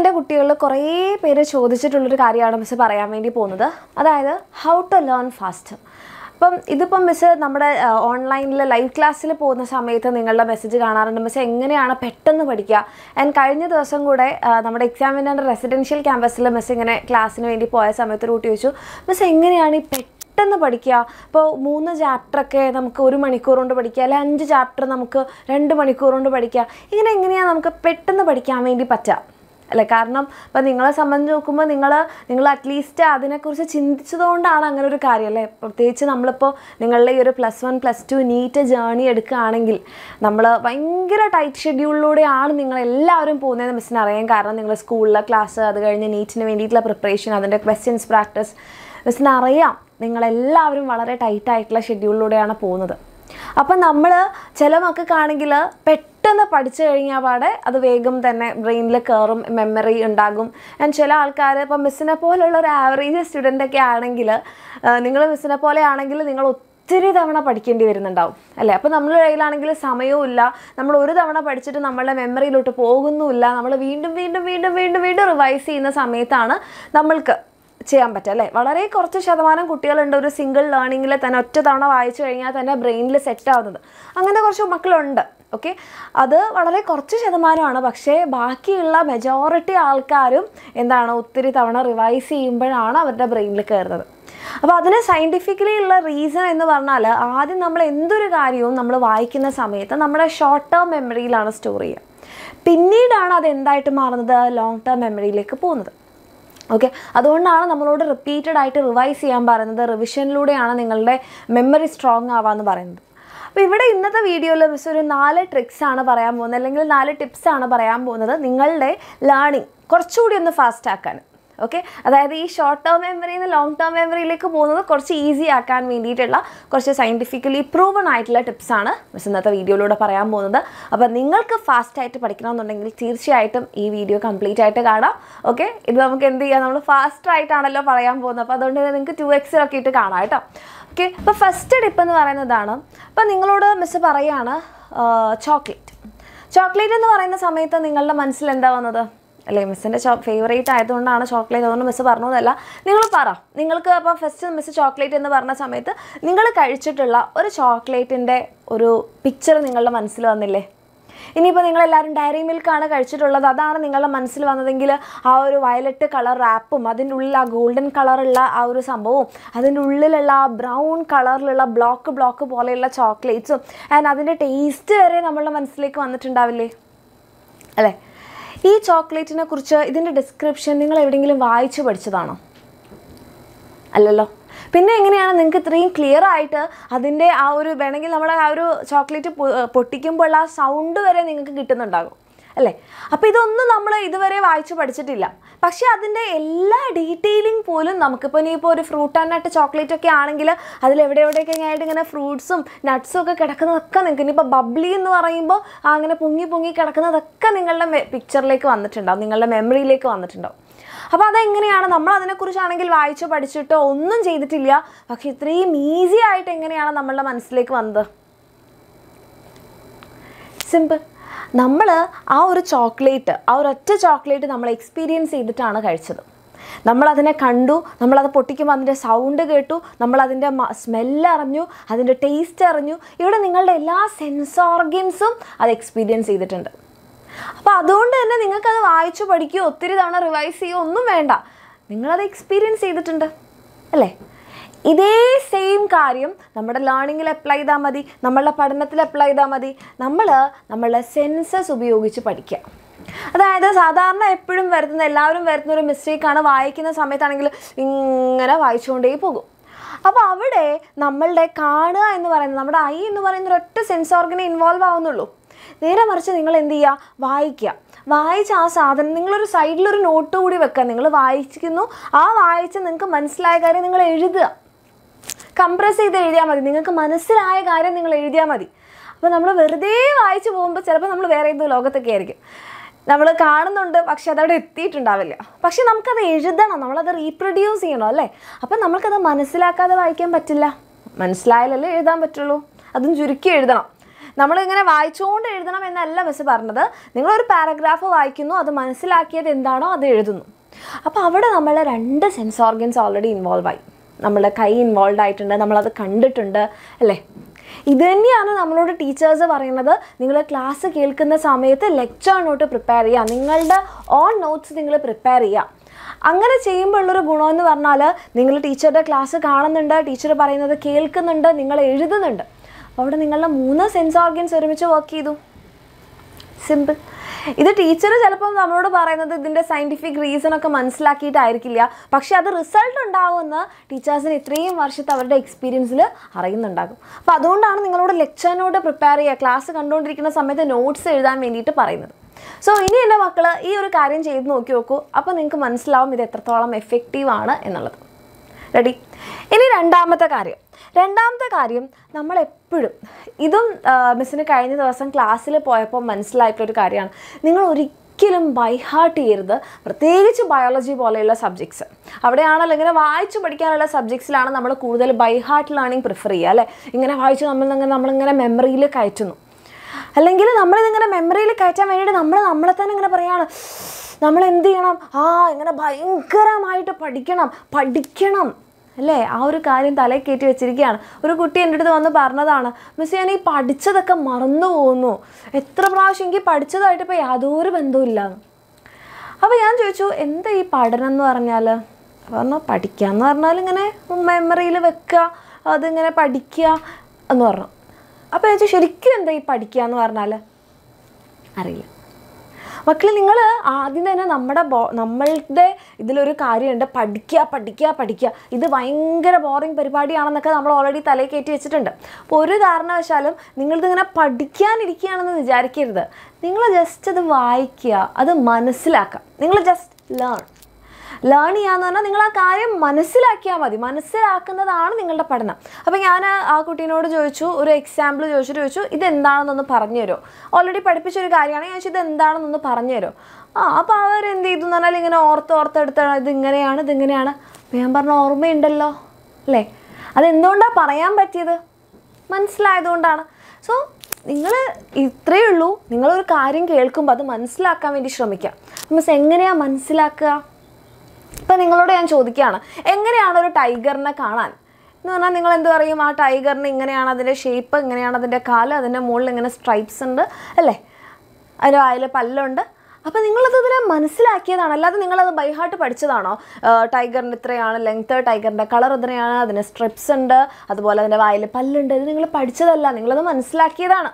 എൻ്റെ കുട്ടികളിൽ കുറേ പേര് ചോദിച്ചിട്ടുള്ളൊരു കാര്യമാണ് മിസ് പറയാൻ വേണ്ടി പോകുന്നത് അതായത് ഹൗ ടു ലേൺ ഫാസ്റ്റ് അപ്പം ഇതിപ്പം മിസ് നമ്മുടെ ഓൺലൈനിൽ ലൈവ് ക്ലാസ്സിൽ പോകുന്ന സമയത്ത് നിങ്ങളുടെ മെസ്സേജ് കാണാറുണ്ട് മിസ് എങ്ങനെയാണ് പെട്ടെന്ന് പഠിക്കുക ആൻഡ് കഴിഞ്ഞ ദിവസം കൂടെ നമ്മുടെ എക്സാമിനൻ്റെ റെസിഡൻഷ്യൽ ക്യാമ്പസിൽ മിസ് ഇങ്ങനെ ക്ലാസ്സിന് വേണ്ടി പോയ സമയത്ത് ഒരു വെച്ചു മിസ് എങ്ങനെയാണ് ഈ പെട്ടെന്ന് പഠിക്കുക ഇപ്പോൾ മൂന്ന് ചാപ്റ്ററൊക്കെ നമുക്ക് ഒരു മണിക്കൂർ കൊണ്ട് പഠിക്കുക അല്ലെങ്കിൽ അഞ്ച് ചാപ്റ്റർ നമുക്ക് രണ്ട് മണിക്കൂർ കൊണ്ട് പഠിക്കുക ഇങ്ങനെ എങ്ങനെയാണ് നമുക്ക് പെട്ടെന്ന് പഠിക്കാൻ വേണ്ടി പറ്റുക അല്ലെ കാരണം ഇപ്പം നിങ്ങളെ സംബന്ധിച്ച് നോക്കുമ്പോൾ നിങ്ങൾ നിങ്ങൾ അറ്റ്ലീസ്റ്റ് അതിനെക്കുറിച്ച് ചിന്തിച്ചതുകൊണ്ടാണ് അങ്ങനെ ഒരു കാര്യം അല്ലേ പ്രത്യേകിച്ച് നമ്മളിപ്പോൾ നിങ്ങളുടെ ഈ ഒരു plus one plus two NEET journey എടുക്കുകയാണെങ്കിൽ നമ്മൾ ഭയങ്കര ടൈറ്റ് ഷെഡ്യൂളിലൂടെയാണ് നിങ്ങളെല്ലാവരും പോകുന്നതെന്ന് മിസ്സിന് അറിയാൻ കാരണം നിങ്ങൾ സ്കൂളിലെ ക്ലാസ് അത് കഴിഞ്ഞ് നീറ്റിന് വേണ്ടിയിട്ടുള്ള പ്രിപ്പറേഷൻ അതിൻ്റെ ക്വസ്റ്റ്യൻസ് പ്രാക്ടീസ് മിസ്സിന് അറിയാം നിങ്ങളെല്ലാവരും വളരെ ടൈറ്റായിട്ടുള്ള ഷെഡ്യൂളിലൂടെയാണ് പോകുന്നത് അപ്പം നമ്മൾ ചില മക്കൾക്കാണെങ്കിൽ പെട്ടെന്ന് പെട്ടെന്ന് പഠിച്ചു കഴിഞ്ഞാൽ പാടെ അത് വേഗം തന്നെ ബ്രെയിനിൽ കയറും മെമ്മറി ഉണ്ടാകും ആൻഡ് ചില ആൾക്കാർ ഇപ്പം മിസ്സിനെ പോലുള്ള ഒരു ആവറേജ് സ്റ്റുഡൻ്റ് ഒക്കെ ആണെങ്കിൽ നിങ്ങൾ മിസ്സിനെ പോലെ ആണെങ്കിൽ നിങ്ങൾ ഒത്തിരി തവണ പഠിക്കേണ്ടി വരുന്നുണ്ടാവും അല്ലേ അപ്പോൾ നമ്മൾ കയ്യിലാണെങ്കിൽ സമയവും ഇല്ല നമ്മൾ ഒരു തവണ പഠിച്ചിട്ട് നമ്മളുടെ മെമ്മറിയിലോട്ട് പോകുന്നുമില്ല നമ്മൾ വീണ്ടും വീണ്ടും വീണ്ടും വീണ്ടും വീണ്ടും റിവൈസ് ചെയ്യുന്ന സമയത്താണ് നമ്മൾക്ക് ചെയ്യാൻ പറ്റും അല്ലേ വളരെ കുറച്ച് ശതമാനം കുട്ടികളുണ്ട് ഒരു സിംഗിൾ ലേണിങ്ങിൽ തന്നെ ഒറ്റ തവണ വായിച്ചു കഴിഞ്ഞാൽ തന്നെ ബ്രെയിനിൽ സെറ്റ് ആവുന്നത് അങ്ങനെ കുറച്ച് മക്കളുണ്ട് ഓക്കെ അത് വളരെ കുറച്ച് ശതമാനമാണ് പക്ഷേ ബാക്കിയുള്ള മെജോറിറ്റി ആൾക്കാരും എന്താണ് ഒത്തിരി തവണ റിവൈസ് ചെയ്യുമ്പോഴാണ് അവരുടെ ബ്രെയിനിൽ കയറുന്നത് അപ്പോൾ അതിന് സയൻറ്റിഫിക്കലി ഉള്ള റീസൺ എന്ന് പറഞ്ഞാൽ ആദ്യം നമ്മൾ എന്തൊരു കാര്യവും നമ്മൾ വായിക്കുന്ന സമയത്ത് നമ്മുടെ ഷോർട്ട് ടേം മെമ്മറിയിലാണ് സ്റ്റോർ ചെയ്യുക പിന്നീടാണ് അത് എന്തായിട്ട് മാറുന്നത് ലോങ് ടേം മെമ്മറിയിലേക്ക് പോകുന്നത് ഓക്കെ അതുകൊണ്ടാണ് നമ്മളോട് റിപ്പീറ്റഡ് ആയിട്ട് റിവൈസ് ചെയ്യാൻ പറയുന്നത് റിവിഷനിലൂടെയാണ് നിങ്ങളുടെ മെമ്മറി സ്ട്രോങ് ആവാമെന്ന് പറയുന്നത് അപ്പോൾ ഇവിടെ ഇന്നത്തെ വീഡിയോയിൽ മിസ് ഒരു നാല് ട്രിക്സാണ് ആണ് പറയാൻ പോകുന്നത് അല്ലെങ്കിൽ നാല് ടിപ്സ് ആണ് പറയാൻ പോകുന്നത് നിങ്ങളുടെ ലേണിംഗ് കുറച്ചുകൂടി ഒന്ന് ഫാസ്റ്റ് ആക്കാൻ ഓക്കെ അതായത് ഈ ഷോർട്ട് ടേം മെമ്മറിയിൽ നിന്ന് ലോങ് ടേം മെമ്മറിയിലേക്ക് പോകുന്നത് കുറച്ച് ഈസി ആക്കാൻ വേണ്ടിയിട്ടുള്ള കുറച്ച് സയൻറ്റിഫിക്കലി പ്രൂവൺ ആയിട്ടുള്ള ടിപ്സാണ് മിസ് ഇന്നത്തെ വീഡിയോയിലൂടെ പറയാൻ പോകുന്നത് അപ്പോൾ നിങ്ങൾക്ക് ഫാസ്റ്റായിട്ട് പഠിക്കണമെന്നുണ്ടെങ്കിൽ തീർച്ചയായിട്ടും ഈ വീഡിയോ കംപ്ലീറ്റ് ആയിട്ട് കാണാം ഓക്കെ ഇത് നമുക്ക് എന്ത് ചെയ്യാം നമ്മൾ ഫാസ്റ്റായിട്ടാണല്ലോ പറയാൻ പോകുന്നത് അപ്പോൾ അതുകൊണ്ട് നിങ്ങൾക്ക് ടു ഒക്കെ ഇട്ട് കാണാം കേട്ടോ ഓക്കെ അപ്പോൾ ഫസ്റ്റ് ടിപ്പ് എന്ന് പറയുന്നതാണ് അപ്പോൾ നിങ്ങളോട് മിസ് പറയുകയാണ് ചോക്ലേറ്റ് ചോക്ലേറ്റ് എന്ന് പറയുന്ന സമയത്ത് നിങ്ങളുടെ മനസ്സിൽ എന്താ വന്നത് അല്ലെ മിസ്സിൻ്റെ ഫേവറേറ്റ് ആയതുകൊണ്ടാണ് ചോക്ലേറ്റ് അതുകൊണ്ട് മിസ്സ് പറഞ്ഞതല്ല നിങ്ങൾ പറ നിങ്ങൾക്ക് അപ്പോൾ ഫസ്റ്റ് മിസ്സ് ചോക്ലേറ്റ് എന്ന് പറഞ്ഞ സമയത്ത് നിങ്ങൾ കഴിച്ചിട്ടുള്ള ഒരു ചോക്ലേറ്റിൻ്റെ ഒരു പിക്ചർ നിങ്ങളുടെ മനസ്സിൽ വന്നില്ലേ ഇനിയിപ്പോൾ നിങ്ങളെല്ലാവരും ഡയറി മിൽക്കാണ് കഴിച്ചിട്ടുള്ളത് അതാണ് നിങ്ങളുടെ മനസ്സിൽ വന്നതെങ്കിൽ ആ ഒരു വയലറ്റ് കളർ റാപ്പും അതിൻ്റെ ഉള്ളിൽ ആ ഗോൾഡൻ കളറുള്ള ആ ഒരു സംഭവവും അതിൻ്റെ ഉള്ളിലുള്ള ആ ബ്രൗൺ കളറിലുള്ള ബ്ലോക്ക് ബ്ലോക്ക് പോലെയുള്ള ചോക്ലേറ്റ്സും ആൻഡ് അതിൻ്റെ ടേസ്റ്റ് വരെ നമ്മളുടെ മനസ്സിലേക്ക് വന്നിട്ടുണ്ടാവില്ലേ അല്ലേ ഈ ചോക്ലേറ്റിനെ കുറിച്ച് ഇതിൻ്റെ ഡിസ്ക്രിപ്ഷൻ നിങ്ങൾ എവിടെയെങ്കിലും വായിച്ചു പഠിച്ചതാണോ അല്ലല്ലോ പിന്നെ എങ്ങനെയാണ് നിങ്ങൾക്ക് ഇത്രയും ക്ലിയർ ആയിട്ട് അതിൻ്റെ ആ ഒരു വേണമെങ്കിൽ നമ്മുടെ ആ ഒരു ചോക്ലേറ്റ് പൊട്ടിക്കുമ്പോൾ ആ സൗണ്ട് വരെ നിങ്ങൾക്ക് കിട്ടുന്നുണ്ടാകും അല്ലേ അപ്പോൾ ഇതൊന്നും നമ്മൾ ഇതുവരെ വായിച്ചു പഠിച്ചിട്ടില്ല പക്ഷേ അതിൻ്റെ എല്ലാ ഡീറ്റെയിലിങ് പോലും നമുക്കിപ്പോൾ ഇനിയിപ്പോൾ ഒരു ഫ്രൂട്ട് ആൻഡ് നട്ട് ചോക്ലേറ്റ് ഒക്കെ ആണെങ്കിൽ അതിൽ എവിടെ എവിടെയൊക്കെ ആയിട്ട് ഇങ്ങനെ ഫ്രൂട്ട്സും നട്ട്സും ഒക്കെ കിടക്കുന്നതൊക്കെ നിങ്ങൾക്ക് ഇനിയിപ്പോൾ ബബ്ലി എന്ന് പറയുമ്പോൾ അങ്ങനെ പൊങ്ങി പൊങ്ങി കിടക്കുന്നതൊക്കെ നിങ്ങളുടെ പിക്ചറിലേക്ക് വന്നിട്ടുണ്ടാവും നിങ്ങളുടെ മെമ്മറിയിലേക്ക് വന്നിട്ടുണ്ടാവും അപ്പോൾ അതെങ്ങനെയാണ് നമ്മൾ അതിനെക്കുറിച്ചാണെങ്കിൽ വായിച്ചോ പഠിച്ചിട്ടോ ഒന്നും ചെയ്തിട്ടില്ല പക്ഷെ ഇത്രയും ഈസി ആയിട്ട് എങ്ങനെയാണ് നമ്മളുടെ മനസ്സിലേക്ക് വന്നത് സിമ്പിൾ നമ്മൾ ആ ഒരു ചോക്ലേറ്റ് ആ ഒരു ഒറ്റ ചോക്ലേറ്റ് നമ്മൾ എക്സ്പീരിയൻസ് ചെയ്തിട്ടാണ് കഴിച്ചത് നമ്മളതിനെ കണ്ടു നമ്മളത് പൊട്ടിക്കുമ്പോൾ അതിൻ്റെ സൗണ്ട് കേട്ടു നമ്മളതിൻ്റെ സ്മെല്ല് അറിഞ്ഞു അതിൻ്റെ ടേസ്റ്റ് അറിഞ്ഞു ഇവിടെ നിങ്ങളുടെ എല്ലാ സെൻസ് ഓർഗൻസും അത് എക്സ്പീരിയൻസ് ചെയ്തിട്ടുണ്ട് അപ്പോൾ അതുകൊണ്ട് തന്നെ നിങ്ങൾക്കത് വായിച്ചു പഠിക്കുകയോ ഒത്തിരി തവണ റിവൈസ് ചെയ്യുകയോ ഒന്നും വേണ്ട നിങ്ങളത് എക്സ്പീരിയൻസ് ചെയ്തിട്ടുണ്ട് അല്ലേ ഇതേ സെയിം കാര്യം നമ്മുടെ ലേണിങ്ങിൽ അപ്ലൈ ചെയ്താൽ മതി നമ്മളുടെ പഠനത്തിൽ അപ്ലൈ ചെയ്താൽ മതി നമ്മൾ നമ്മളുടെ സെൻസസ് ഉപയോഗിച്ച് പഠിക്കുക അതായത് സാധാരണ എപ്പോഴും വരുത്തുന്ന എല്ലാവരും വരുത്തുന്ന ഒരു മിസ്റ്റേക്കാണ് വായിക്കുന്ന സമയത്താണെങ്കിൽ ഇങ്ങനെ വായിച്ചുകൊണ്ടേ പോകും അപ്പോൾ അവിടെ നമ്മളുടെ കാണുക എന്ന് പറയുന്നത് നമ്മുടെ ഐ എന്ന് പറയുന്ന ഒരൊറ്റ സെൻസ് ഓർഗനെ ഇൻവോൾവ് ആവുന്നുള്ളൂ നേരെ മറിച്ച് നിങ്ങൾ എന്ത് ചെയ്യുക വായിക്കുക വായിച്ച ആ സാധനം നിങ്ങളൊരു സൈഡിലൊരു നോട്ട് കൂടി വെക്കുക നിങ്ങൾ വായിച്ചിരിക്കുന്നു ആ വായിച്ച് നിങ്ങൾക്ക് മനസ്സിലായ കാര്യം നിങ്ങൾ എഴുതുക കംപ്രസ് ചെയ്ത് എഴുതിയാൽ മതി നിങ്ങൾക്ക് മനസ്സിലായ കാര്യം നിങ്ങൾ എഴുതിയാൽ മതി അപ്പോൾ നമ്മൾ വെറുതെ വായിച്ചു പോകുമ്പോൾ ചിലപ്പോൾ നമ്മൾ വേറെ ഏത് ലോകത്തൊക്കെ ആയിരിക്കും നമ്മൾ കാണുന്നുണ്ട് പക്ഷെ അതവിടെ എത്തിയിട്ടുണ്ടാവില്ല പക്ഷെ നമുക്കത് എഴുതണം നമ്മളത് റീപ്രൊഡ്യൂസ് ചെയ്യണം അല്ലേ അപ്പം നമുക്കത് മനസ്സിലാക്കാതെ വായിക്കാൻ പറ്റില്ല മനസ്സിലായാലല്ലേ എഴുതാൻ പറ്റുള്ളൂ അതും ചുരുക്കി എഴുതണം നമ്മളിങ്ങനെ വായിച്ചുകൊണ്ട് എഴുതണം എന്നല്ല മിസ് പറഞ്ഞത് നിങ്ങളൊരു പാരഗ്രാഫ് വായിക്കുന്നു അത് മനസ്സിലാക്കിയത് എന്താണോ അത് എഴുതുന്നു അപ്പോൾ അവിടെ നമ്മളെ രണ്ട് സെൻസ് ഓർഗൻസ് ഓൾറെഡി ഇൻവോൾവ് ആയി നമ്മുടെ കൈ ഇൻവോൾവ് ആയിട്ടുണ്ട് നമ്മളത് കണ്ടിട്ടുണ്ട് അല്ലേ ഇത് തന്നെയാണ് നമ്മളോട് ടീച്ചേഴ്സ് പറയുന്നത് നിങ്ങൾ ക്ലാസ് കേൾക്കുന്ന സമയത്ത് ലെക്ചർ നോട്ട് പ്രിപ്പയർ ചെയ്യുക നിങ്ങളുടെ ഓൺ നോട്ട്സ് നിങ്ങൾ പ്രിപ്പയർ ചെയ്യുക അങ്ങനെ ചെയ്യുമ്പോഴുള്ളൊരു ഗുണമെന്ന് പറഞ്ഞാൽ നിങ്ങൾ ടീച്ചറുടെ ക്ലാസ് കാണുന്നുണ്ട് ടീച്ചർ പറയുന്നത് കേൾക്കുന്നുണ്ട് നിങ്ങൾ എഴുതുന്നുണ്ട് അവിടെ നിങ്ങളുടെ മൂന്ന് സെൻസ് ഓർഗൻസ് ഒരുമിച്ച് വർക്ക് ചെയ്തു സിമ്പിൾ ഇത് ടീച്ചർ ചിലപ്പം നമ്മളോട് പറയുന്നത് ഇതിൻ്റെ സയൻറ്റിഫിക് റീസൺ ഒക്കെ മനസ്സിലാക്കിയിട്ടായിരിക്കില്ല പക്ഷേ അത് റിസൾട്ട് ഉണ്ടാകുമെന്ന് ടീച്ചേഴ്സിന് ഇത്രയും വർഷത്തെ അവരുടെ എക്സ്പീരിയൻസിൽ അറിയുന്നുണ്ടാകും അപ്പോൾ അതുകൊണ്ടാണ് നിങ്ങളോട് ലെക്ചറിനോട് പ്രിപ്പയർ ചെയ്യുക ക്ലാസ് കണ്ടുകൊണ്ടിരിക്കുന്ന സമയത്ത് നോട്ട്സ് എഴുതാൻ വേണ്ടിയിട്ട് പറയുന്നത് സോ ഇനി എൻ്റെ മക്കൾ ഈ ഒരു കാര്യം ചെയ്ത് നോക്കി നോക്കൂ അപ്പോൾ നിങ്ങൾക്ക് മനസ്സിലാവും ഇത് എത്രത്തോളം എഫക്റ്റീവ് ആണ് എന്നുള്ളത് റെഡി ഇനി രണ്ടാമത്തെ കാര്യം രണ്ടാമത്തെ കാര്യം നമ്മളെപ്പോഴും ഇതും മിസ്സിന് കഴിഞ്ഞ ദിവസം ക്ലാസ്സിൽ പോയപ്പോൾ മനസ്സിലായിട്ടുള്ളൊരു കാര്യമാണ് നിങ്ങൾ ഒരിക്കലും ബൈ ബൈഹാർട്ട് ചെയ്യരുത് പ്രത്യേകിച്ച് ബയോളജി പോലെയുള്ള സബ്ജക്ട്സ് അവിടെയാണല്ലോ ഇങ്ങനെ വായിച്ചു പഠിക്കാനുള്ള സബ്ജക്ട്സിലാണ് നമ്മൾ കൂടുതൽ ബൈഹാർട്ട് ലേണിംഗ് പ്രിഫർ ചെയ്യുക അല്ലേ ഇങ്ങനെ വായിച്ച് നമ്മൾ നമ്മളിങ്ങനെ മെമ്മറിയിൽ കയറ്റുന്നു അല്ലെങ്കിൽ നമ്മളിതിങ്ങനെ മെമ്മറിയിൽ കയറ്റാൻ വേണ്ടിയിട്ട് നമ്മൾ നമ്മളെ തന്നെ ഇങ്ങനെ പറയുകയാണ് നമ്മൾ എന്ത് ചെയ്യണം ആ ഇങ്ങനെ ഭയങ്കരമായിട്ട് പഠിക്കണം പഠിക്കണം അല്ലേ ആ ഒരു കാര്യം തലയിൽ കയറ്റി വെച്ചിരിക്കുകയാണ് ഒരു കുട്ടി എൻ്റെ അടുത്ത് വന്ന് പറഞ്ഞതാണ് മിസ് ഞാൻ ഈ പഠിച്ചതൊക്കെ മറന്നു പോകുന്നു എത്ര പ്രാവശ്യം എനിക്ക് പഠിച്ചതായിട്ട് ഇപ്പോൾ യാതൊരു ബന്ധവുമില്ല അപ്പോൾ ഞാൻ ചോദിച്ചു എന്താ ഈ പഠനം എന്ന് പറഞ്ഞാൽ പറഞ്ഞു പഠിക്കുക എന്ന് പറഞ്ഞാൽ ഇങ്ങനെ മെമ്മറിയിൽ വെക്കുക അതിങ്ങനെ പഠിക്കുക എന്ന് പറഞ്ഞു അപ്പോൾ ചോദിച്ചു ശരിക്കും എന്താ ഈ പഠിക്കുക എന്ന് പറഞ്ഞാൽ അറിയില്ല മക്കളെ നിങ്ങൾ ആദ്യം തന്നെ നമ്മുടെ ബോ നമ്മളുടെ ഇതിലൊരു കാര്യമുണ്ട് പഠിക്കുക പഠിക്കുക പഠിക്കുക ഇത് ഭയങ്കര ബോറിങ് പരിപാടിയാണെന്നൊക്കെ നമ്മൾ ഓൾറെഡി തലയിൽ കയറ്റി വെച്ചിട്ടുണ്ട് അപ്പോൾ ഒരു കാരണവശാലും നിങ്ങളിതിങ്ങനെ പഠിക്കാനിരിക്കുകയാണെന്ന് വിചാരിക്കരുത് നിങ്ങൾ ജസ്റ്റ് അത് വായിക്കുക അത് മനസ്സിലാക്കുക നിങ്ങൾ ജസ്റ്റ് ലേൺ ലേൺ ചെയ്യാന്ന് പറഞ്ഞാൽ നിങ്ങൾ ആ കാര്യം മനസ്സിലാക്കിയാൽ മതി മനസ്സിലാക്കുന്നതാണ് നിങ്ങളുടെ പഠനം അപ്പോൾ ഞാൻ ആ കുട്ടീനോട് ചോദിച്ചു ഒരു എക്സാമ്പിൾ ചോദിച്ചിട്ട് ചോദിച്ചു ഇതെന്താണെന്നൊന്ന് പറഞ്ഞു തരുമോ ഓൾറെഡി പഠിപ്പിച്ചൊരു കാര്യമാണ് ഞാൻ ഇത് എന്താണെന്നൊന്ന് പറഞ്ഞു തരുമോ ആ അപ്പോൾ അവരെന്ത് ചെയ്തു എന്ന് പറഞ്ഞാൽ ഇങ്ങനെ ഓർത്ത് ഓർത്തെടുത്താണ് ഇതിങ്ങനെയാണ് ഇതിങ്ങനെയാണ് അപ്പോൾ ഞാൻ പറഞ്ഞ ഓർമ്മയുണ്ടല്ലോ അല്ലേ അതെന്തുകൊണ്ടാണ് പറയാൻ പറ്റിയത് മനസ്സിലായതുകൊണ്ടാണ് സോ നിങ്ങൾ ഇത്രയേ ഉള്ളൂ നിങ്ങളൊരു കാര്യം കേൾക്കുമ്പോൾ അത് മനസ്സിലാക്കാൻ വേണ്ടി ശ്രമിക്കുക മിസ് എങ്ങനെയാണ് മനസ്സിലാക്കുക ഇപ്പം നിങ്ങളോട് ഞാൻ ചോദിക്കുകയാണ് എങ്ങനെയാണ് ഒരു ടൈഗറിനെ കാണാൻ എന്ന് പറഞ്ഞാൽ നിങ്ങൾ എന്ത് പറയും ആ ടൈഗറിന് ഇങ്ങനെയാണ് അതിൻ്റെ ഷേപ്പ് എങ്ങനെയാണ് അതിൻ്റെ കാല് അതിൻ്റെ മുകളിൽ ഇങ്ങനെ സ്ട്രൈപ്സ് ഉണ്ട് അല്ലേ അതിൻ്റെ വായിൽ പല്ലുണ്ട് അപ്പോൾ നിങ്ങളത് ഇതിനെ മനസ്സിലാക്കിയതാണ് അല്ലാതെ നിങ്ങളത് ബൈഹാർട്ട് പഠിച്ചതാണോ ടൈഗറിൻ്റെ ഇത്രയാണ് ലെങ്ത്ത് ടൈഗറിൻ്റെ കളർ ഇത്രയാണ് അതിന് സ്ട്രിപ്സ് ഉണ്ട് അതുപോലെ അതിൻ്റെ വായിൽ പല്ലുണ്ട് ഇത് നിങ്ങൾ പഠിച്ചതല്ല നിങ്ങളത് മനസ്സിലാക്കിയതാണ്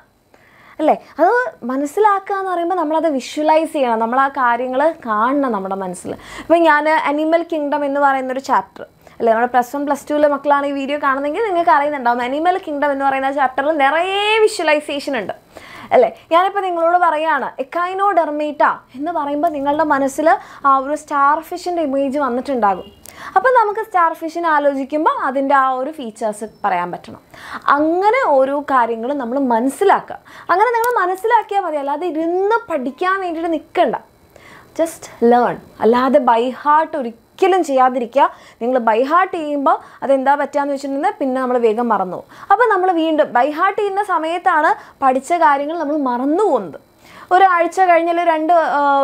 അല്ലേ അത് മനസ്സിലാക്കുക എന്ന് പറയുമ്പോൾ നമ്മളത് വിഷ്വലൈസ് ചെയ്യണം നമ്മൾ ആ കാര്യങ്ങൾ കാണണം നമ്മുടെ മനസ്സിൽ അപ്പോൾ ഞാൻ അനിമൽ കിങ്ഡം എന്ന് പറയുന്നൊരു ചാപ്റ്റർ അല്ലേ നമ്മുടെ പ്ലസ് വൺ പ്ലസ് ടുവിലെ മക്കളാണ് ഈ വീഡിയോ കാണുന്നെങ്കിൽ നിങ്ങൾക്ക് അറിയുന്നുണ്ടാവും അനിമൽ കിങ്ഡം എന്ന് പറയുന്ന ചാപ്റ്ററിൽ നിറയെ വിഷ്വലൈസേഷൻ ഉണ്ട് അല്ലേ ഞാനിപ്പോൾ നിങ്ങളോട് പറയുകയാണ് ഡെർമീറ്റ എന്ന് പറയുമ്പോൾ നിങ്ങളുടെ മനസ്സിൽ ആ ഒരു സ്റ്റാർ ഫിഷിൻ്റെ ഇമേജ് വന്നിട്ടുണ്ടാകും അപ്പോൾ നമുക്ക് സ്റ്റാർ ഫിഷിനെ ആലോചിക്കുമ്പോൾ അതിൻ്റെ ആ ഒരു ഫീച്ചേഴ്സ് പറയാൻ പറ്റണം അങ്ങനെ ഓരോ കാര്യങ്ങളും നമ്മൾ മനസ്സിലാക്കുക അങ്ങനെ നിങ്ങൾ മനസ്സിലാക്കിയാൽ മതി അല്ലാതെ ഇരുന്ന് പഠിക്കാൻ വേണ്ടിയിട്ട് നിൽക്കണ്ട ജസ്റ്റ് ലേൺ അല്ലാതെ ബൈ ഹാർട്ട് ഒരിക്കലും ചെയ്യാതിരിക്കുക നിങ്ങൾ ബൈ ഹാർട്ട് ചെയ്യുമ്പോൾ അതെന്താ പറ്റുകയെന്ന് വെച്ചിട്ടുണ്ടെങ്കിൽ പിന്നെ നമ്മൾ വേഗം മറന്നു അപ്പോൾ നമ്മൾ വീണ്ടും ബൈ ഹാർട്ട് ചെയ്യുന്ന സമയത്താണ് പഠിച്ച കാര്യങ്ങൾ നമ്മൾ മറന്നു പോകുന്നത് ഒരാഴ്ച കഴിഞ്ഞ അല്ലെങ്കിൽ രണ്ട്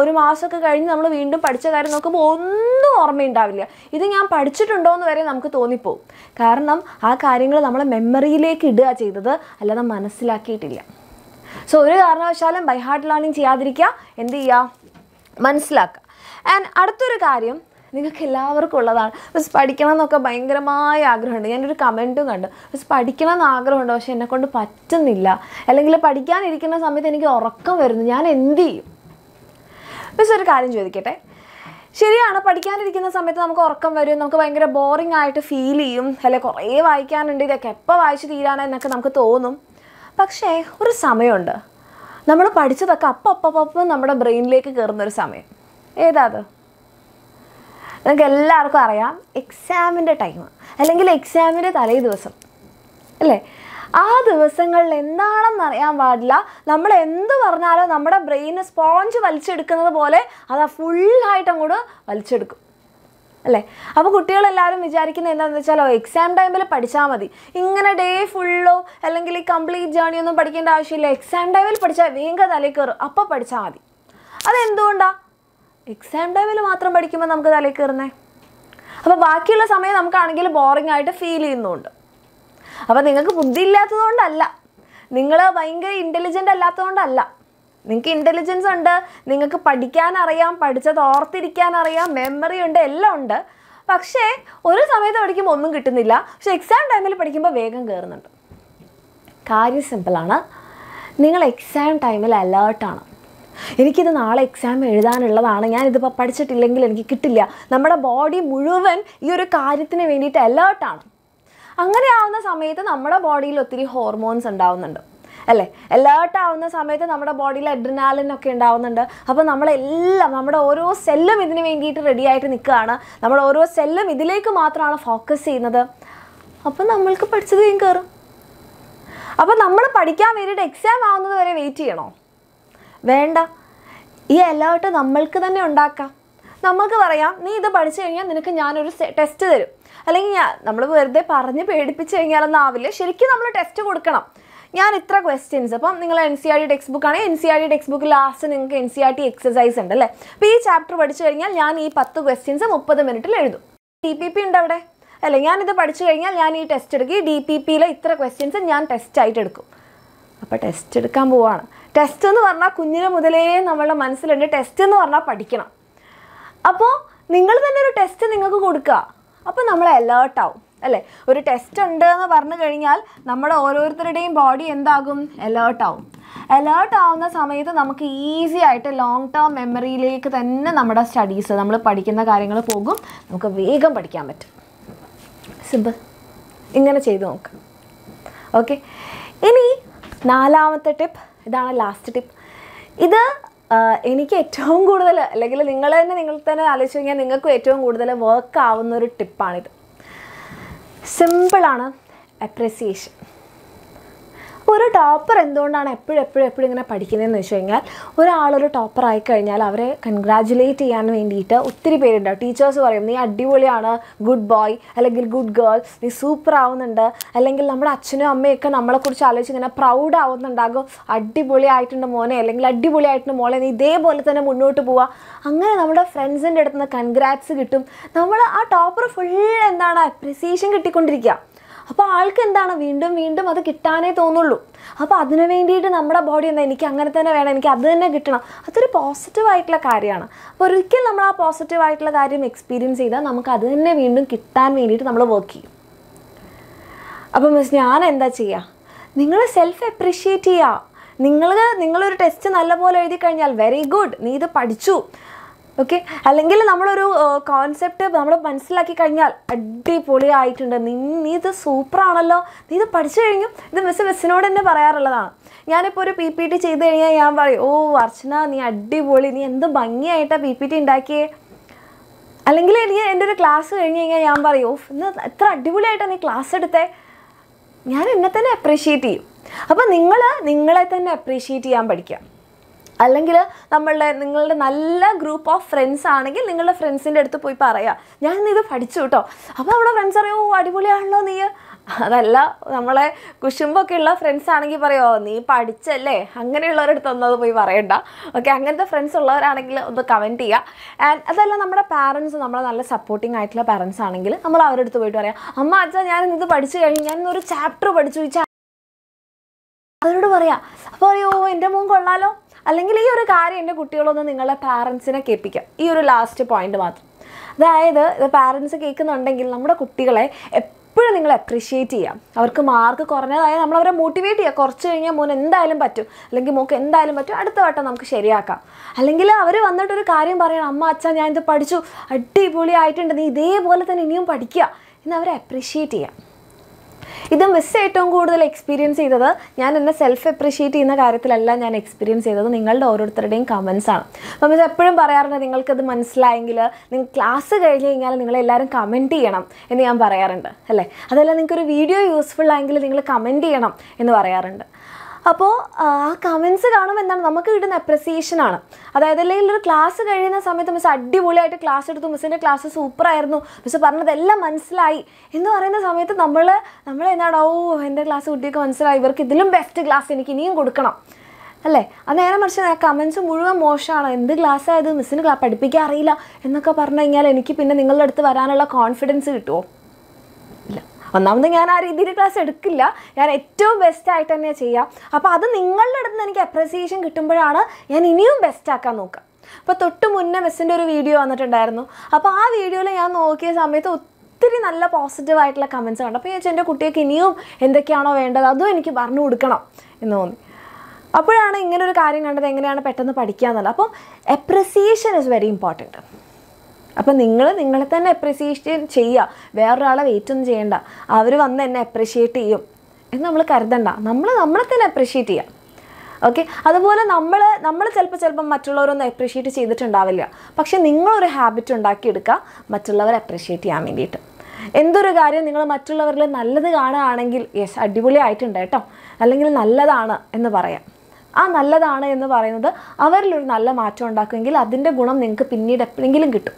ഒരു മാസമൊക്കെ കഴിഞ്ഞ് നമ്മൾ വീണ്ടും പഠിച്ച കാര്യം നോക്കുമ്പോൾ ഒന്നും ഓർമ്മയുണ്ടാവില്ല ഇത് ഞാൻ പഠിച്ചിട്ടുണ്ടോ എന്ന് വരെ നമുക്ക് തോന്നിപ്പോവും കാരണം ആ കാര്യങ്ങൾ നമ്മളെ മെമ്മറിയിലേക്ക് ഇടുക ചെയ്തത് അല്ലാതെ മനസ്സിലാക്കിയിട്ടില്ല സോ ഒരു കാരണവശാലും ബൈ ഹാർട്ട് ലേണിംഗ് ചെയ്യാതിരിക്കുക എന്ത് ചെയ്യുക മനസ്സിലാക്കുക ആൻഡ് അടുത്തൊരു കാര്യം നിങ്ങൾക്ക് എല്ലാവർക്കും ഉള്ളതാണ് പക്ഷെ പഠിക്കണം എന്നൊക്കെ ഭയങ്കരമായ ആഗ്രഹമുണ്ട് ഞാനൊരു കമൻറ്റും കണ്ടു പക്ഷെ പഠിക്കണം എന്ന് ആഗ്രഹമുണ്ട് പക്ഷെ എന്നെക്കൊണ്ട് പറ്റുന്നില്ല അല്ലെങ്കിൽ പഠിക്കാനിരിക്കുന്ന സമയത്ത് എനിക്ക് ഉറക്കം വരുന്നു ഞാൻ എന്ത് ചെയ്യും മിസ് ഒരു കാര്യം ചോദിക്കട്ടെ ശരിയാണ് പഠിക്കാനിരിക്കുന്ന സമയത്ത് നമുക്ക് ഉറക്കം വരും നമുക്ക് ഭയങ്കര ബോറിംഗ് ആയിട്ട് ഫീൽ ചെയ്യും അല്ലെ കുറേ വായിക്കാനുണ്ട് ഇതൊക്കെ എപ്പോൾ വായിച്ച് തീരാനെന്നൊക്കെ നമുക്ക് തോന്നും പക്ഷേ ഒരു സമയമുണ്ട് നമ്മൾ പഠിച്ചതൊക്കെ അപ്പം അപ്പം അപ്പം നമ്മുടെ ബ്രെയിനിലേക്ക് കയറുന്നൊരു സമയം ഏതാത് നിങ്ങൾക്ക് എല്ലാവർക്കും അറിയാം എക്സാമിൻ്റെ ടൈം അല്ലെങ്കിൽ എക്സാമിൻ്റെ തലേ ദിവസം അല്ലേ ആ ദിവസങ്ങളിൽ എന്താണെന്ന് അറിയാൻ പാടില്ല നമ്മൾ എന്ത് പറഞ്ഞാലോ നമ്മുടെ ബ്രെയിന് സ്പോഞ്ച് വലിച്ചെടുക്കുന്നത് പോലെ അത് ഫുള്ളായിട്ട് അങ്ങോട്ട് വലിച്ചെടുക്കും അല്ലേ അപ്പോൾ കുട്ടികളെല്ലാവരും വിചാരിക്കുന്നത് എന്താണെന്ന് വെച്ചാൽ എക്സാം ടൈമിൽ പഠിച്ചാൽ മതി ഇങ്ങനെ ഡേ ഫുള്ളോ അല്ലെങ്കിൽ ഈ കംപ്ലീറ്റ് ജേണിയൊന്നും ഒന്നും പഠിക്കേണ്ട ആവശ്യമില്ല എക്സാം ടൈമിൽ പഠിച്ചാൽ വേഗം തലേ കയറും അപ്പോൾ പഠിച്ചാൽ മതി അതെന്തുകൊണ്ടാണ് എക്സാം ടൈമിൽ മാത്രം പഠിക്കുമ്പോൾ നമുക്ക് തലയിൽ കയറുന്നേ അപ്പോൾ ബാക്കിയുള്ള സമയം നമുക്കാണെങ്കിൽ ബോറിംഗ് ആയിട്ട് ഫീൽ ചെയ്യുന്നുണ്ട് അപ്പോൾ നിങ്ങൾക്ക് ബുദ്ധി ഇല്ലാത്തതുകൊണ്ടല്ല നിങ്ങൾ ഭയങ്കര ഇൻ്റലിജൻ്റ് അല്ലാത്തതുകൊണ്ടല്ല നിങ്ങൾക്ക് ഇൻ്റലിജൻസ് ഉണ്ട് നിങ്ങൾക്ക് പഠിക്കാൻ അറിയാം പഠിച്ചത് ഓർത്തിരിക്കാനറിയാം അറിയാം മെമ്മറി ഉണ്ട് എല്ലാം ഉണ്ട് പക്ഷേ ഒരു സമയത്ത് പഠിക്കുമ്പോൾ ഒന്നും കിട്ടുന്നില്ല പക്ഷേ എക്സാം ടൈമിൽ പഠിക്കുമ്പോൾ വേഗം കയറുന്നുണ്ട് കാര്യം സിമ്പിളാണ് നിങ്ങൾ എക്സാം ടൈമിൽ അലേർട്ടാണ് എനിക്കിത് നാളെ എക്സാം എഴുതാനുള്ളതാണ് ഞാനിതിപ്പോൾ പഠിച്ചിട്ടില്ലെങ്കിൽ എനിക്ക് കിട്ടില്ല നമ്മുടെ ബോഡി മുഴുവൻ ഈ ഒരു കാര്യത്തിന് വേണ്ടിയിട്ട് അലേർട്ടാണ് അങ്ങനെ ആവുന്ന സമയത്ത് നമ്മുടെ ബോഡിയിൽ ഒത്തിരി ഹോർമോൺസ് ഉണ്ടാവുന്നുണ്ട് അല്ലേ അലേർട്ടാവുന്ന ആവുന്ന സമയത്ത് നമ്മുടെ ബോഡിയിൽ അഡ്രിനാലിനൊക്കെ ഉണ്ടാവുന്നുണ്ട് അപ്പോൾ നമ്മളെല്ലാം നമ്മുടെ ഓരോ സെല്ലും ഇതിന് വേണ്ടിയിട്ട് റെഡി ആയിട്ട് നിൽക്കുകയാണ് നമ്മുടെ ഓരോ സെല്ലും ഇതിലേക്ക് മാത്രമാണ് ഫോക്കസ് ചെയ്യുന്നത് അപ്പോൾ നമ്മൾക്ക് പഠിച്ചത് കയറും അപ്പോൾ നമ്മൾ പഠിക്കാൻ വേണ്ടിയിട്ട് എക്സാം ആവുന്നത് വരെ വെയിറ്റ് ചെയ്യണോ വേണ്ട ഈ എല്ലാവട്ടും നമ്മൾക്ക് തന്നെ ഉണ്ടാക്കാം നമ്മൾക്ക് പറയാം നീ ഇത് പഠിച്ചു കഴിഞ്ഞാൽ നിനക്ക് ഞാനൊരു ടെസ്റ്റ് തരും അല്ലെങ്കിൽ നമ്മൾ വെറുതെ പറഞ്ഞ് പേടിപ്പിച്ച് കഴിഞ്ഞാലൊന്നും ആവില്ല ശരിക്കും നമ്മൾ ടെസ്റ്റ് കൊടുക്കണം ഞാൻ ഇത്ര ക്വസ്റ്റ്യൻസ് അപ്പം നിങ്ങൾ N C R T textbook ആണെങ്കിൽ N C R T textbook last നിങ്ങൾക്ക് N C R T exercise ഉണ്ട് അല്ലേ അപ്പോൾ ഈ ചാപ്റ്റർ പഠിച്ചു കഴിഞ്ഞാൽ ഞാൻ ഈ പത്ത് ക്വസ്റ്റ്യൻസ് മുപ്പത് മിനിറ്റിൽ എഴുതും ഡി പി പി ഉണ്ട് അവിടെ അല്ല ഞാനിത് പഠിച്ചു കഴിഞ്ഞാൽ ഞാൻ ഈ ടെസ്റ്റ് എടുക്കും ഈ ഡി പി പിയിലെ ഇത്ര ക്വസ്റ്റ്യൻസ് ഞാൻ ടെസ്റ്റ് ആയിട്ട് എടുക്കും അപ്പോൾ ടെസ്റ്റ് എടുക്കാൻ പോവാണ് ടെസ്റ്റ് എന്ന് പറഞ്ഞാൽ കുഞ്ഞിന് മുതലേ നമ്മളുടെ മനസ്സിലുണ്ട് ടെസ്റ്റ് എന്ന് പറഞ്ഞാൽ പഠിക്കണം അപ്പോൾ നിങ്ങൾ തന്നെ ഒരു ടെസ്റ്റ് നിങ്ങൾക്ക് കൊടുക്കുക അപ്പോൾ നമ്മൾ അലേർട്ടാവും അല്ലേ ഒരു ടെസ്റ്റ് ഉണ്ട് എന്ന് പറഞ്ഞു കഴിഞ്ഞാൽ നമ്മുടെ ഓരോരുത്തരുടെയും ബോഡി എന്താകും അലേർട്ടാവും അലേർട്ട് ആവുന്ന സമയത്ത് നമുക്ക് ഈസി ആയിട്ട് ലോങ് ടേം മെമ്മറിയിലേക്ക് തന്നെ നമ്മുടെ സ്റ്റഡീസ് നമ്മൾ പഠിക്കുന്ന കാര്യങ്ങൾ പോകും നമുക്ക് വേഗം പഠിക്കാൻ പറ്റും സിമ്പിൾ ഇങ്ങനെ ചെയ്ത് നോക്കാം ഓക്കെ ഇനി നാലാമത്തെ ടിപ്പ് ഇതാണ് ലാസ്റ്റ് ടിപ്പ് ഇത് എനിക്ക് ഏറ്റവും കൂടുതൽ അല്ലെങ്കിൽ നിങ്ങൾ തന്നെ നിങ്ങൾ തന്നെ ആലോചിച്ച് കഴിഞ്ഞാൽ നിങ്ങൾക്ക് ഏറ്റവും കൂടുതൽ വർക്ക് ആവുന്ന ഒരു ടിപ്പാണിത് സിമ്പിളാണ് അപ്രിസിയേഷൻ അപ്പോൾ ഒരു ടോപ്പർ എന്തുകൊണ്ടാണ് എപ്പോഴും എപ്പോഴും എപ്പോഴും ഇങ്ങനെ പഠിക്കുന്നതെന്ന് വെച്ച് കഴിഞ്ഞാൽ ഒരാളൊരു ടോപ്പർ ആയി കഴിഞ്ഞാൽ അവരെ കൺഗ്രാജുലേറ്റ് ചെയ്യാൻ വേണ്ടിയിട്ട് ഒത്തിരി പേരുണ്ടാവും ടീച്ചേഴ്സ് പറയും നീ അടിപൊളിയാണ് ഗുഡ് ബോയ് അല്ലെങ്കിൽ ഗുഡ് ഗേൾ നീ സൂപ്പർ ആവുന്നുണ്ട് അല്ലെങ്കിൽ നമ്മുടെ അച്ഛനും അമ്മയൊക്കെ നമ്മളെക്കുറിച്ച് ആലോചിച്ച് ഇങ്ങനെ പ്രൗഡ് ആവുന്നുണ്ടാകും അടിപൊളിയായിട്ടുണ്ട് മോനെ അല്ലെങ്കിൽ അടിപൊളിയായിട്ടുണ്ട് മോളെ നീ ഇതേപോലെ തന്നെ മുന്നോട്ട് പോവുക അങ്ങനെ നമ്മുടെ ഫ്രണ്ട്സിൻ്റെ അടുത്ത് നിന്ന് കൺഗ്രാറ്റ്സ് കിട്ടും നമ്മൾ ആ ടോപ്പർ ഫുൾ എന്താണ് അപ്രിസിയേഷൻ കിട്ടിക്കൊണ്ടിരിക്കുക അപ്പോൾ ആൾക്ക് എന്താണ് വീണ്ടും വീണ്ടും അത് കിട്ടാനേ തോന്നുള്ളൂ അപ്പോൾ അതിന് വേണ്ടിയിട്ട് നമ്മുടെ ബോഡി എന്താ എനിക്ക് അങ്ങനെ തന്നെ വേണം എനിക്ക് അത് തന്നെ കിട്ടണം അതൊരു പോസിറ്റീവ് ആയിട്ടുള്ള കാര്യമാണ് അപ്പോൾ ഒരിക്കൽ നമ്മൾ ആ പോസിറ്റീവ് ആയിട്ടുള്ള കാര്യം എക്സ്പീരിയൻസ് ചെയ്താൽ നമുക്ക് അത് തന്നെ വീണ്ടും കിട്ടാൻ വേണ്ടിയിട്ട് നമ്മൾ വർക്ക് ചെയ്യും അപ്പോൾ മിസ് ഞാൻ എന്താ ചെയ്യുക നിങ്ങൾ സെൽഫ് അപ്രിഷ്യേറ്റ് ചെയ്യുക നിങ്ങൾ നിങ്ങളൊരു ടെസ്റ്റ് നല്ലപോലെ എഴുതി കഴിഞ്ഞാൽ വെരി ഗുഡ് നീ ഇത് പഠിച്ചു ഓക്കെ അല്ലെങ്കിൽ നമ്മളൊരു കോൺസെപ്റ്റ് നമ്മൾ മനസ്സിലാക്കി കഴിഞ്ഞാൽ അടിപൊളിയായിട്ടുണ്ട് നീ നീ ഇത് സൂപ്പറാണല്ലോ നീ ഇത് പഠിച്ചു കഴിഞ്ഞു ഇത് മിസ് മിസ്സിനോട് തന്നെ പറയാറുള്ളതാണ് ഞാനിപ്പോൾ ഒരു പി പി ടി ചെയ്ത് കഴിഞ്ഞാൽ ഞാൻ പറയും ഓ അർച്ചന നീ അടിപൊളി നീ എന്ത് ഭംഗിയായിട്ടാണ് പി പി ടി ഉണ്ടാക്കിയേ അല്ലെങ്കിൽ എനിക്ക് എൻ്റെ ഒരു ക്ലാസ് കഴിഞ്ഞ് കഴിഞ്ഞാൽ ഞാൻ പറയും ഓ ഇന്ന് എത്ര അടിപൊളിയായിട്ടാണ് നീ ക്ലാസ് എടുത്തേ ഞാൻ എന്നെ തന്നെ അപ്രീഷിയേറ്റ് ചെയ്യും അപ്പോൾ നിങ്ങൾ നിങ്ങളെ തന്നെ അപ്രീഷിയേറ്റ് ചെയ്യാൻ പഠിക്കാം അല്ലെങ്കിൽ നമ്മളുടെ നിങ്ങളുടെ നല്ല ഗ്രൂപ്പ് ഓഫ് ഫ്രണ്ട്സ് ആണെങ്കിൽ നിങ്ങളുടെ ഫ്രണ്ട്സിൻ്റെ അടുത്ത് പോയി പറയുക ഞാൻ ഇത് പഠിച്ചു കേട്ടോ അപ്പോൾ അവിടെ ഫ്രണ്ട്സ് പറയും ഓ അടിപൊളിയാണല്ലോ നീ അതല്ല നമ്മളെ കുശുമ്പൊക്കെ ഉള്ള ഫ്രണ്ട്സ് ആണെങ്കിൽ പറയുമോ നീ പഠിച്ചല്ലേ അങ്ങനെയുള്ളവരടുത്ത് ഒന്നത് പോയി പറയണ്ട ഓക്കെ അങ്ങനത്തെ ഫ്രണ്ട്സ് ഉള്ളവരാണെങ്കിൽ ഒന്ന് കമൻറ്റ് ചെയ്യുക ആൻഡ് അതല്ല നമ്മുടെ പാരൻസ് നമ്മളെ നല്ല സപ്പോർട്ടിംഗ് ആയിട്ടുള്ള പാരൻസ് ആണെങ്കിൽ നമ്മൾ അവരുടെ അടുത്ത് പോയിട്ട് പറയാം അമ്മ അച്ഛാ ഞാൻ ഇത് പഠിച്ചു കഴിഞ്ഞു ഞാൻ ഒരു ചാപ്റ്റർ പഠിച്ചു ചോദിച്ചാൽ അവരോട് പറയാം അപ്പോൾ പറയോ എൻ്റെ മോൻ കൊള്ളാലോ അല്ലെങ്കിൽ ഈ ഒരു കാര്യം എൻ്റെ കുട്ടികളൊന്ന് നിങ്ങളുടെ പാരൻസിനെ കേൾപ്പിക്കാം ഈ ഒരു ലാസ്റ്റ് പോയിന്റ് മാത്രം അതായത് ഇത് പാരൻസ് കേൾക്കുന്നുണ്ടെങ്കിൽ നമ്മുടെ കുട്ടികളെ എപ്പോഴും നിങ്ങൾ അപ്രീഷിയേറ്റ് ചെയ്യാം അവർക്ക് മാർക്ക് കുറഞ്ഞതായാൽ നമ്മൾ അവരെ മോട്ടിവേറ്റ് ചെയ്യുക കുറച്ച് കഴിഞ്ഞാൽ മോൻ എന്തായാലും പറ്റും അല്ലെങ്കിൽ മോക്ക് എന്തായാലും പറ്റും അടുത്ത വട്ടം നമുക്ക് ശരിയാക്കാം അല്ലെങ്കിൽ അവർ വന്നിട്ടൊരു കാര്യം പറയണം അമ്മ അച്ഛൻ ഞാൻ ഇത് പഠിച്ചു അടിപൊളിയായിട്ടുണ്ട് നീ ഇതേപോലെ തന്നെ ഇനിയും പഠിക്കുക എന്ന് അവരെ അപ്രീഷിയേറ്റ് ചെയ്യാം ഇത് മിസ് ഏറ്റവും കൂടുതൽ എക്സ്പീരിയൻസ് ചെയ്തത് ഞാൻ എന്നെ സെൽഫ് അപ്രീഷിയേറ്റ് ചെയ്യുന്ന കാര്യത്തിലല്ല ഞാൻ എക്സ്പീരിയൻസ് ചെയ്തത് നിങ്ങളുടെ ഓരോരുത്തരുടെയും കമൻസ് ആണ് അപ്പോൾ മിസ് എപ്പോഴും പറയാറുണ്ട് നിങ്ങൾക്കത് മനസ്സിലായെങ്കിൽ നിങ്ങൾ ക്ലാസ് കഴിഞ്ഞ് കഴിഞ്ഞാൽ നിങ്ങളെല്ലാവരും കമൻറ്റ് ചെയ്യണം എന്ന് ഞാൻ പറയാറുണ്ട് അല്ലേ അതല്ല നിങ്ങൾക്കൊരു വീഡിയോ യൂസ്ഫുൾ ആയെങ്കിൽ നിങ്ങൾ കമൻറ്റ് ചെയ്യണം എന്ന് പറയാറുണ്ട് അപ്പോൾ ആ കമൻസ് കാണുമ്പോൾ എന്താണ് നമുക്ക് കിട്ടുന്ന അപ്രിസിയേഷൻ ആണ് അതായത് അല്ലെങ്കിൽ ഒരു ക്ലാസ് കഴിയുന്ന സമയത്ത് മിസ് അടിപൊളിയായിട്ട് ക്ലാസ് എടുത്തു മിസ്സിൻ്റെ ക്ലാസ് സൂപ്പറായിരുന്നു മിസ് പറഞ്ഞതെല്ലാം മനസ്സിലായി എന്ന് പറയുന്ന സമയത്ത് നമ്മൾ നമ്മൾ എന്താണ് ഓ എൻ്റെ ക്ലാസ് കുട്ടിയൊക്കെ മനസ്സിലായി ഇവർക്ക് ഇതിലും ബെസ്റ്റ് ക്ലാസ് എനിക്ക് ഇനിയും കൊടുക്കണം അല്ലേ ആ നേരെ മറിച്ച് കമൻസ് മുഴുവൻ മോശമാണ് എന്ത് ക്ലാസ് ആയത് മിസ്സിന് പഠിപ്പിക്കാൻ അറിയില്ല എന്നൊക്കെ പറഞ്ഞു കഴിഞ്ഞാൽ എനിക്ക് പിന്നെ നിങ്ങളുടെ അടുത്ത് വരാനുള്ള കോൺഫിഡൻസ് കിട്ടുമോ ഒന്നാമത് ഞാൻ ആ രീതിയിൽ ക്ലാസ് എടുക്കില്ല ഞാൻ ഏറ്റവും ബെസ്റ്റ് തന്നെ ചെയ്യാം അപ്പോൾ അത് നിങ്ങളുടെ അടുത്ത് നിന്ന് എനിക്ക് അപ്രിസിയേഷൻ കിട്ടുമ്പോഴാണ് ഞാൻ ഇനിയും ബെസ്റ്റ് ആക്കാൻ നോക്കുക അപ്പോൾ തൊട്ട് മുന്നേ മെസ്സിൻ്റെ ഒരു വീഡിയോ വന്നിട്ടുണ്ടായിരുന്നു അപ്പോൾ ആ വീഡിയോയിൽ ഞാൻ നോക്കിയ സമയത്ത് ഒത്തിരി നല്ല പോസിറ്റീവായിട്ടുള്ള കമൻസ് കണ്ടു അപ്പോൾ ഞാൻ എൻ്റെ കുട്ടികൾക്ക് ഇനിയും എന്തൊക്കെയാണോ വേണ്ടത് അതും എനിക്ക് പറഞ്ഞു കൊടുക്കണം എന്ന് തോന്നി അപ്പോഴാണ് ഇങ്ങനൊരു കാര്യം കണ്ടത് എങ്ങനെയാണ് പെട്ടെന്ന് പഠിക്കുക എന്നുള്ളത് അപ്പം അപ്രിസിയേഷൻ ഇസ് വെരി ഇമ്പോർട്ടൻറ്റ് അപ്പം നിങ്ങൾ നിങ്ങളെ തന്നെ അപ്രിസിയേറ്റ് ചെയ്യുക വേറൊരാളെ വെയിറ്റ് ഒന്നും ചെയ്യണ്ട അവർ വന്ന് എന്നെ അപ്രിഷിയേറ്റ് ചെയ്യും എന്ന് നമ്മൾ കരുതണ്ട നമ്മൾ നമ്മളെ തന്നെ അപ്രിഷിയേറ്റ് ചെയ്യുക ഓക്കെ അതുപോലെ നമ്മൾ നമ്മൾ ചിലപ്പോൾ ചിലപ്പം മറ്റുള്ളവരൊന്നും അപ്രിഷിയേറ്റ് ചെയ്തിട്ടുണ്ടാവില്ല പക്ഷെ നിങ്ങളൊരു ഹാബിറ്റ് ഉണ്ടാക്കിയെടുക്കുക മറ്റുള്ളവരെ അപ്രിഷിയേറ്റ് ചെയ്യാൻ വേണ്ടിയിട്ട് എന്തൊരു കാര്യം നിങ്ങൾ മറ്റുള്ളവരിൽ നല്ലത് കാണുകയാണെങ്കിൽ യെസ് അടിപൊളിയായിട്ടുണ്ട് കേട്ടോ അല്ലെങ്കിൽ നല്ലതാണ് എന്ന് പറയാം ആ നല്ലതാണ് എന്ന് പറയുന്നത് അവരിലൊരു നല്ല മാറ്റം ഉണ്ടാക്കുമെങ്കിൽ അതിൻ്റെ ഗുണം നിങ്ങൾക്ക് പിന്നീട് എപ്പോഴെങ്കിലും കിട്ടും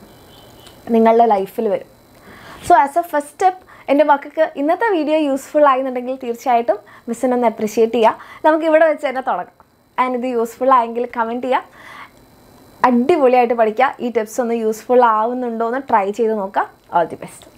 നിങ്ങളുടെ ലൈഫിൽ വരും so as a first step എൻ്റെ മക്കൾക്ക് ഇന്നത്തെ വീഡിയോ യൂസ്ഫുൾ ആയിരുന്നുണ്ടെങ്കിൽ തീർച്ചയായിട്ടും മിസ്സിനെ ഒന്ന് അപ്രിഷ്യേറ്റ് ചെയ്യുക നമുക്ക് ഇവിടെ വെച്ച് തന്നെ തുടങ്ങാം ആൻഡ് ഇത് യൂസ്ഫുൾ ആയെങ്കിൽ കമൻറ്റ് ചെയ്യാം അടിപൊളിയായിട്ട് പഠിക്കുക ഈ ടിപ്സ് ഒന്ന് യൂസ്ഫുൾ ആവുന്നുണ്ടോ എന്ന് ട്രൈ ചെയ്ത് നോക്കുക ഓൾ ദി ബെസ്റ്റ്